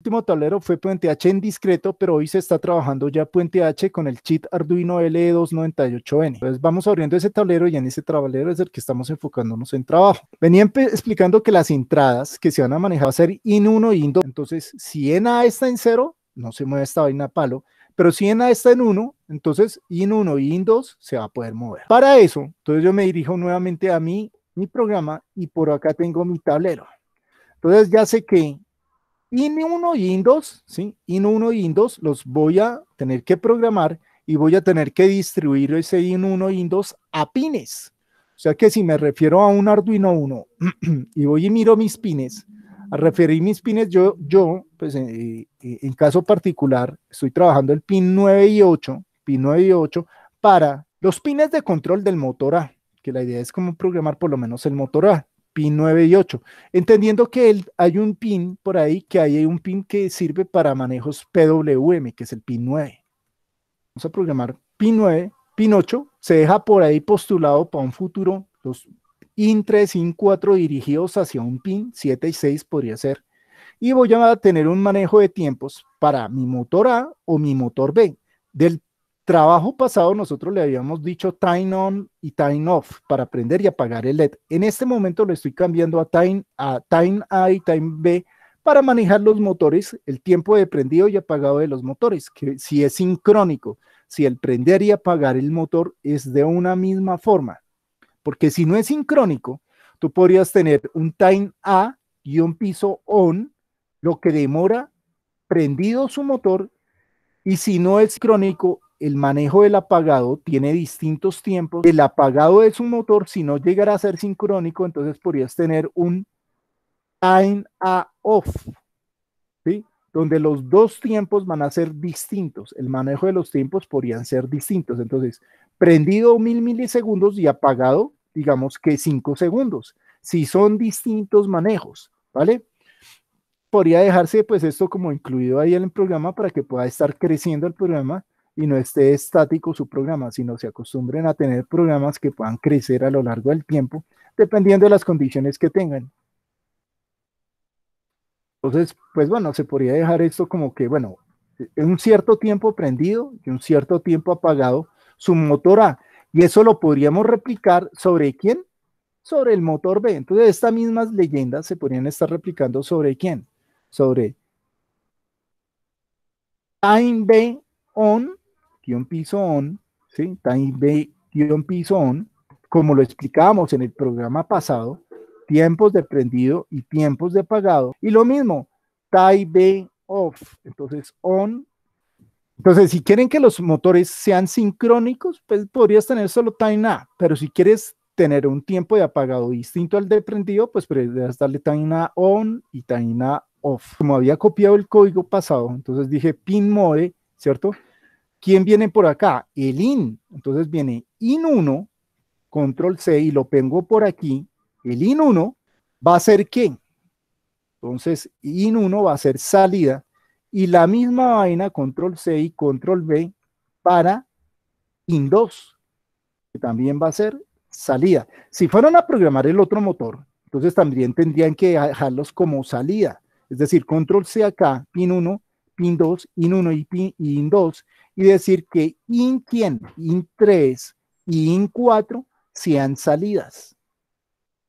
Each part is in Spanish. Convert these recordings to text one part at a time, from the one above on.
último tablero fue Puente H en discreto, pero hoy se está trabajando ya Puente H con el chip Arduino L298N. E entonces vamos abriendo ese tablero y en ese tablero es el que estamos enfocándonos en trabajo. Venía explicando que las entradas que se van a manejar a ser IN1 y IN2. Entonces, si en A está en 0, no se mueve esta vaina a palo, pero si en A está en 1, entonces IN1 y IN2 se va a poder mover. Para eso, entonces yo me dirijo nuevamente a mí mi programa y por acá tengo mi tablero. Entonces ya sé que IN1 y IN2, ¿sí? IN1 y IN2 los voy a tener que programar y voy a tener que distribuir ese IN1 y IN2 a pines. O sea que si me refiero a un Arduino 1 y voy y miro mis pines, a referir mis pines, yo, yo pues en, eh, eh, en caso particular, estoy trabajando el pin 9 y 8, pin 9 y 8, para los pines de control del motor A, que la idea es como programar por lo menos el motor A pin 9 y 8. Entendiendo que hay un pin por ahí, que hay un pin que sirve para manejos PWM, que es el pin 9. Vamos a programar pin 9, pin 8, se deja por ahí postulado para un futuro los in 3, in 4 dirigidos hacia un pin 7 y 6 podría ser. Y voy a tener un manejo de tiempos para mi motor A o mi motor B. Del Trabajo pasado nosotros le habíamos dicho time on y time off para prender y apagar el LED. En este momento lo estoy cambiando a time, a time A y time B para manejar los motores, el tiempo de prendido y apagado de los motores, que si es sincrónico, si el prender y apagar el motor es de una misma forma. Porque si no es sincrónico, tú podrías tener un time A y un piso on, lo que demora prendido su motor, y si no es crónico, el manejo del apagado tiene distintos tiempos. El apagado es un motor, si no llegara a ser sincrónico, entonces podrías tener un time a off, ¿sí? donde los dos tiempos van a ser distintos. El manejo de los tiempos podrían ser distintos. Entonces, prendido mil milisegundos y apagado, digamos que cinco segundos. Si son distintos manejos, ¿vale? Podría dejarse pues esto como incluido ahí en el programa para que pueda estar creciendo el programa y no esté estático su programa, sino se acostumbren a tener programas que puedan crecer a lo largo del tiempo, dependiendo de las condiciones que tengan. Entonces, pues bueno, se podría dejar esto como que, bueno, en un cierto tiempo prendido y un cierto tiempo apagado su motor A. Y eso lo podríamos replicar sobre quién? Sobre el motor B. Entonces, estas mismas leyendas se podrían estar replicando sobre quién? Sobre time B on pisón, ¿sí? pisón, como lo explicábamos en el programa pasado, tiempos de prendido y tiempos de apagado Y lo mismo, Time off, entonces on. Entonces, si quieren que los motores sean sincrónicos, pues podrías tener solo time A, pero si quieres tener un tiempo de apagado distinto al de prendido, pues podrías darle time A on y time off. Como había copiado el código pasado, entonces dije pin mode, ¿cierto? ¿Quién viene por acá? El in. Entonces viene in1, control C y lo pongo por aquí. El in1 va a ser qué? Entonces in1 va a ser salida y la misma vaina control C y control B para in2, que también va a ser salida. Si fueron a programar el otro motor, entonces también tendrían que dejarlos como salida. Es decir, control C acá, in 1, pin 2, in 1 y in 2, y decir que IN quién, IN 3 y IN 4 sean salidas,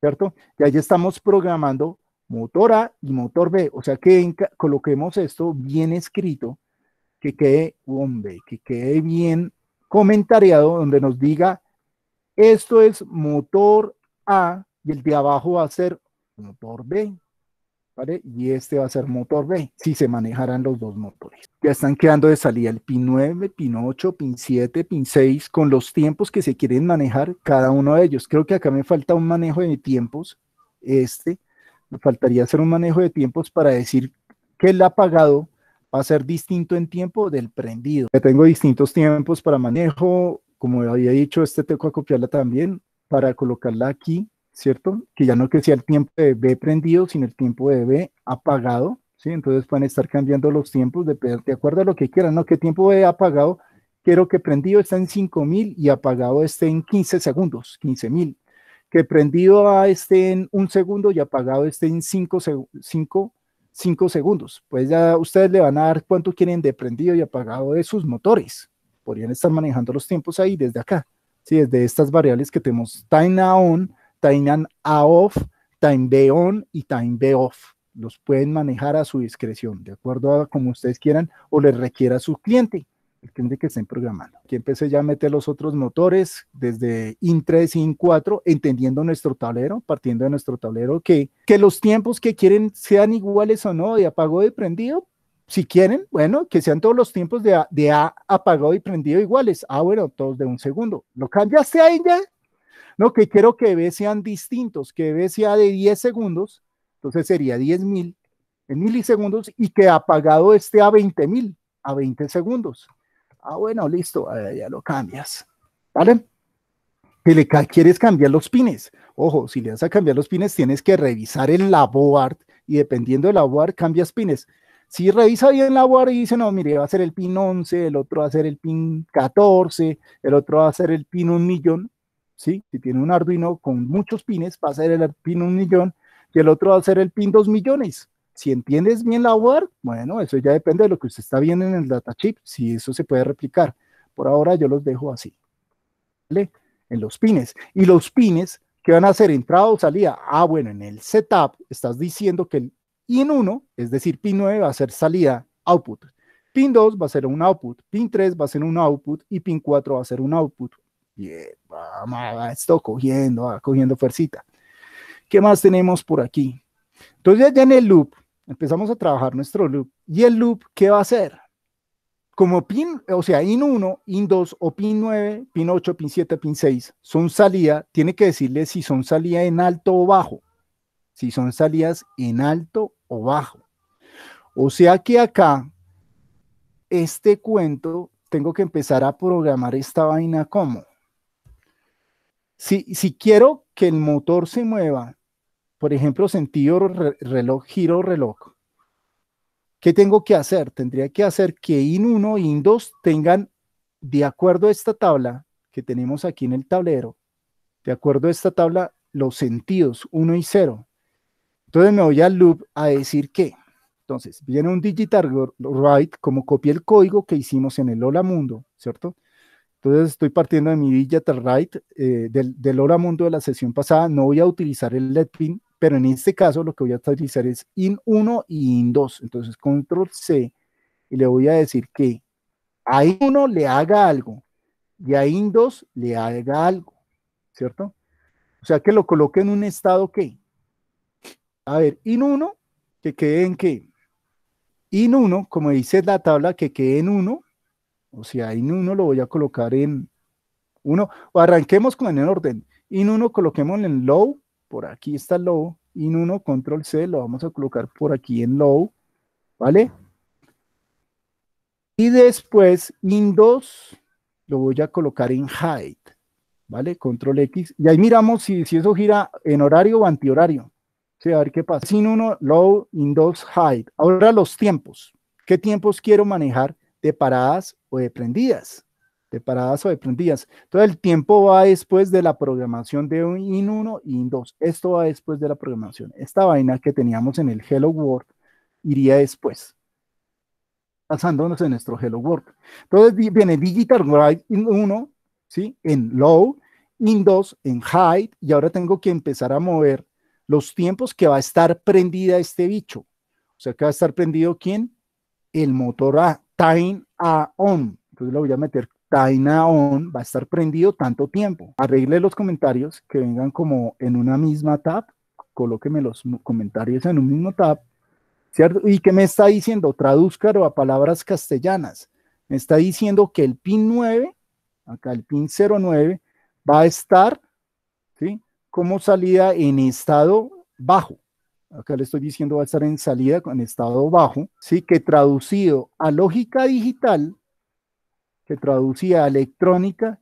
¿cierto? Y ahí estamos programando motor A y motor B, o sea que coloquemos esto bien escrito, que quede, B, que quede bien comentariado donde nos diga, esto es motor A y el de abajo va a ser motor B. Y este va a ser motor B, si se manejarán los dos motores. Ya están quedando de salida el PIN 9, PIN 8, PIN 7, PIN 6, con los tiempos que se quieren manejar cada uno de ellos. Creo que acá me falta un manejo de tiempos, este, me faltaría hacer un manejo de tiempos para decir que el apagado va a ser distinto en tiempo del prendido. Ya tengo distintos tiempos para manejo, como había dicho, este tengo que copiarla también para colocarla aquí ¿cierto? Que ya no que sea el tiempo de B prendido, sino el tiempo de B apagado, ¿sí? Entonces pueden estar cambiando los tiempos de, de acuerdo a lo que quieran, ¿no? Que tiempo de apagado, quiero que prendido esté en 5000 y apagado esté en 15 segundos, 15000. Que prendido a esté en un segundo y apagado esté en 5 segundos. Pues ya ustedes le van a dar cuánto quieren de prendido y apagado de sus motores. Podrían estar manejando los tiempos ahí desde acá, ¿sí? Desde estas variables que tenemos time on, tienen A off, Time on y Time off. Los pueden manejar a su discreción, de acuerdo a como ustedes quieran o les requiera su cliente, el cliente que estén programando. Aquí empecé ya a meter los otros motores desde IN3 IN4, entendiendo nuestro tablero, partiendo de nuestro tablero, que, que los tiempos que quieren sean iguales o no, de apagado y prendido, si quieren, bueno, que sean todos los tiempos de, apagado y prendido iguales. Ah, bueno, todos de un segundo. Lo cambiaste ahí ya, no, que quiero que B sean distintos, que B sea de 10 segundos, entonces sería mil, en milisegundos y que apagado esté a mil, a 20 segundos. Ah, bueno, listo, ya lo cambias. ¿Vale? Que le quieres cambiar los pines. Ojo, si le vas a cambiar los pines, tienes que revisar el laboard y dependiendo del laboard, cambias pines. Si revisa bien la board y dice, no, mire, va a ser el pin 11, el otro va a ser el pin 14, el otro va a ser el pin 1 millón, si tiene un Arduino con muchos pines, va a ser el pin un millón y el otro va a ser el pin 2 millones. Si entiendes bien la word, bueno, eso ya depende de lo que usted está viendo en el data chip, si eso se puede replicar. Por ahora yo los dejo así, En los pines. Y los pines, ¿qué van a hacer? ¿Entrada o salida? Ah, bueno, en el setup estás diciendo que el in 1, es decir, pin 9 va a ser salida, output. Pin 2 va a ser un output, pin 3 va a ser un output y pin 4 va a ser un output. Bien, esto cogiendo, cogiendo fuercita. ¿Qué más tenemos por aquí? Entonces ya en el loop, empezamos a trabajar nuestro loop. ¿Y el loop qué va a hacer? Como pin, o sea, in 1, in 2 o pin 9, pin 8, pin 7, pin 6 son salida, tiene que decirle si son salida en alto o bajo. Si son salidas en alto o bajo. O sea que acá, este cuento, tengo que empezar a programar esta vaina como si, quiero que el motor se mueva, por ejemplo, sentido reloj, giro reloj, ¿qué tengo que hacer? Tendría que hacer que IN1 y IN2 tengan, de acuerdo a esta tabla que tenemos aquí en el tablero, de acuerdo a esta tabla, los sentidos 1 y 0. Entonces me voy al loop a decir que, entonces, viene un digital write como copia el código que hicimos en el hola mundo, ¿cierto? Entonces estoy partiendo de mi digital right eh, del, del hora mundo de la sesión pasada. No voy a utilizar el LED pin, pero en este caso lo que voy a utilizar es in 1 y in 2. Entonces control C y le voy a decir que a in 1 le haga algo y a in 2 le haga algo, ¿cierto? O sea que lo coloque en un estado que, a ver, in 1 que quede en que, In 1, como dice la tabla, que quede en 1 o sea, in1 lo voy a colocar en uno. O arranquemos con el orden. In1 coloquemos en low. Por aquí está low. In1 control C lo vamos a colocar por aquí en low. ¿Vale? Y después in2 lo voy a colocar en height ¿Vale? Control X. Y ahí miramos si, eso gira en horario o antihorario. sea, a ver qué pasa. IN1, low, in 2 height Ahora los tiempos. ¿Qué tiempos quiero manejar? de paradas o de prendidas, de paradas o de prendidas. Todo el tiempo va después de la programación de IN 1 y IN 2. Esto va después de la programación. Esta vaina que teníamos en el Hello World iría después, pasándonos en nuestro Hello World. Entonces viene Digital Write IN 1, ¿sí? En Low, IN 2, en High, y ahora tengo que empezar a mover los tiempos que va a estar prendida este bicho. O sea, que va a estar prendido quién? El motor A. Tain a on. Entonces lo voy a meter Tain on. Va a estar prendido tanto tiempo. Arregle los comentarios que vengan como en una misma tab. Colóqueme los comentarios en un mismo tab. ¿Cierto? ¿Y qué me está diciendo? Traduzcalo a palabras castellanas. Me está diciendo que el pin 9, acá el pin 09, va a estar, ¿sí? Como salida en estado bajo acá le estoy diciendo va a estar en salida con estado bajo, sí, que traducido a lógica digital, que traducía a electrónica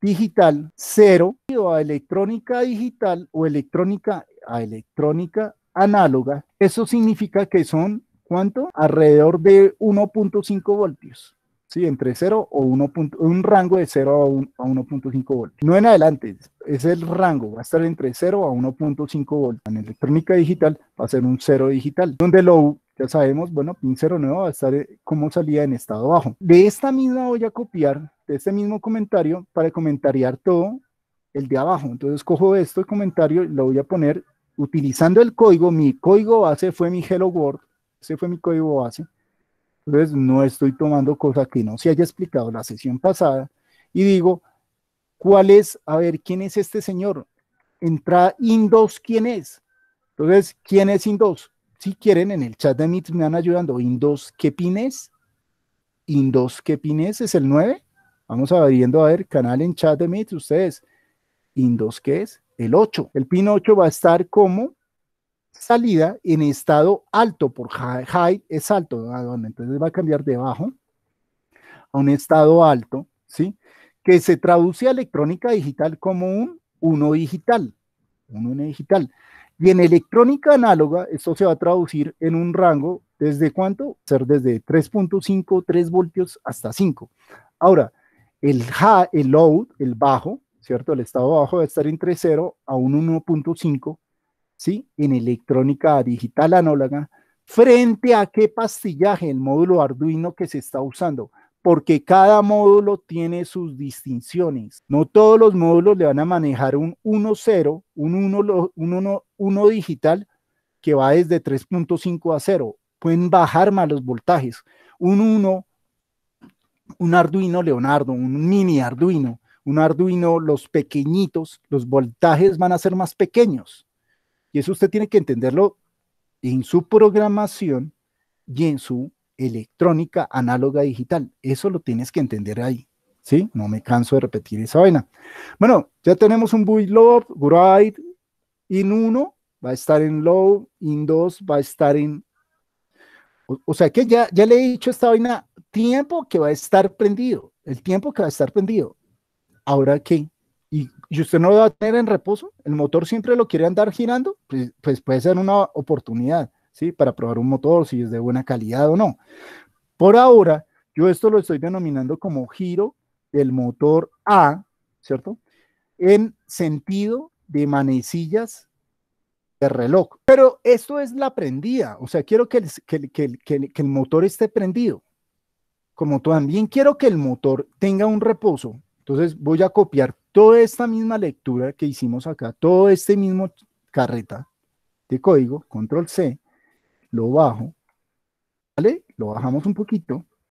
digital cero, a electrónica digital o electrónica a electrónica análoga, eso significa que son, ¿cuánto? Alrededor de 1.5 voltios. Sí, entre 0 o 1. un rango de 0 a, a 1.5 voltios. No en adelante, es el rango, va a estar entre 0 a 1.5 volts. En electrónica digital va a ser un 0 digital, donde low, ya sabemos, bueno, pin nuevo va a estar eh, como salida en estado bajo. De esta misma voy a copiar, de este mismo comentario, para comentariar todo el de abajo. Entonces cojo esto, el comentario, lo voy a poner utilizando el código, mi código base fue mi Hello World, ese fue mi código base. Entonces no estoy tomando cosas que no se haya explicado la sesión pasada y digo, cuál es, a ver, quién es este señor. Entrada Indos, ¿quién es? Entonces, ¿quién es Indos? Si quieren, en el chat de Meet me van ayudando. Indos, ¿qué pines? Indos, ¿qué pines? ¿Es el 9? Vamos a viendo, a ver, canal en chat de Meet, ustedes. Indos, ¿qué es? El 8. El pin 8 va a estar como salida en estado alto, por high, es alto, entonces va a cambiar de bajo a un estado alto, ¿sí? que se traduce a electrónica digital como un uno digital, digital. Y en electrónica análoga, esto se va a traducir en un rango desde cuánto? Ser desde 3.5, 3 voltios hasta 5. Ahora, el, high, el load, el bajo, ¿cierto? El estado bajo va a estar entre 0 a un 1.5, ¿sí? En electrónica digital análoga, frente a qué pastillaje, el módulo Arduino que se está usando porque cada módulo tiene sus distinciones. No todos los módulos le van a manejar un 1.0, un 1, un digital que va desde 3.5 a 0. Pueden bajar más los voltajes. Un 1, un Arduino Leonardo, un mini Arduino, un Arduino, los pequeñitos, los voltajes van a ser más pequeños. Y eso usted tiene que entenderlo en su programación y en su electrónica, análoga, digital. Eso lo tienes que entender ahí. ¿Sí? No me canso de repetir esa vaina. Bueno, ya tenemos un Love, ride in 1 va a estar en low, in 2 va a estar en... O, sea que ya, ya le he dicho esta vaina, tiempo que va a estar prendido, el tiempo que va a estar prendido. Ahora qué? ¿Y, usted no lo va a tener en reposo? ¿El motor siempre lo quiere andar girando? Pues, pues puede ser una oportunidad. Para probar un motor, si es de buena calidad o no. Por ahora, yo esto lo estoy denominando como giro del motor A, ¿cierto? En sentido de manecillas de reloj. Pero esto es la prendida, o sea, quiero que el, que el motor esté prendido. Como también quiero que el motor tenga un reposo, entonces voy a copiar toda esta misma lectura que hicimos acá, todo este mismo carreta de código, control C, lo bajo, ¿vale? Lo bajamos un poquito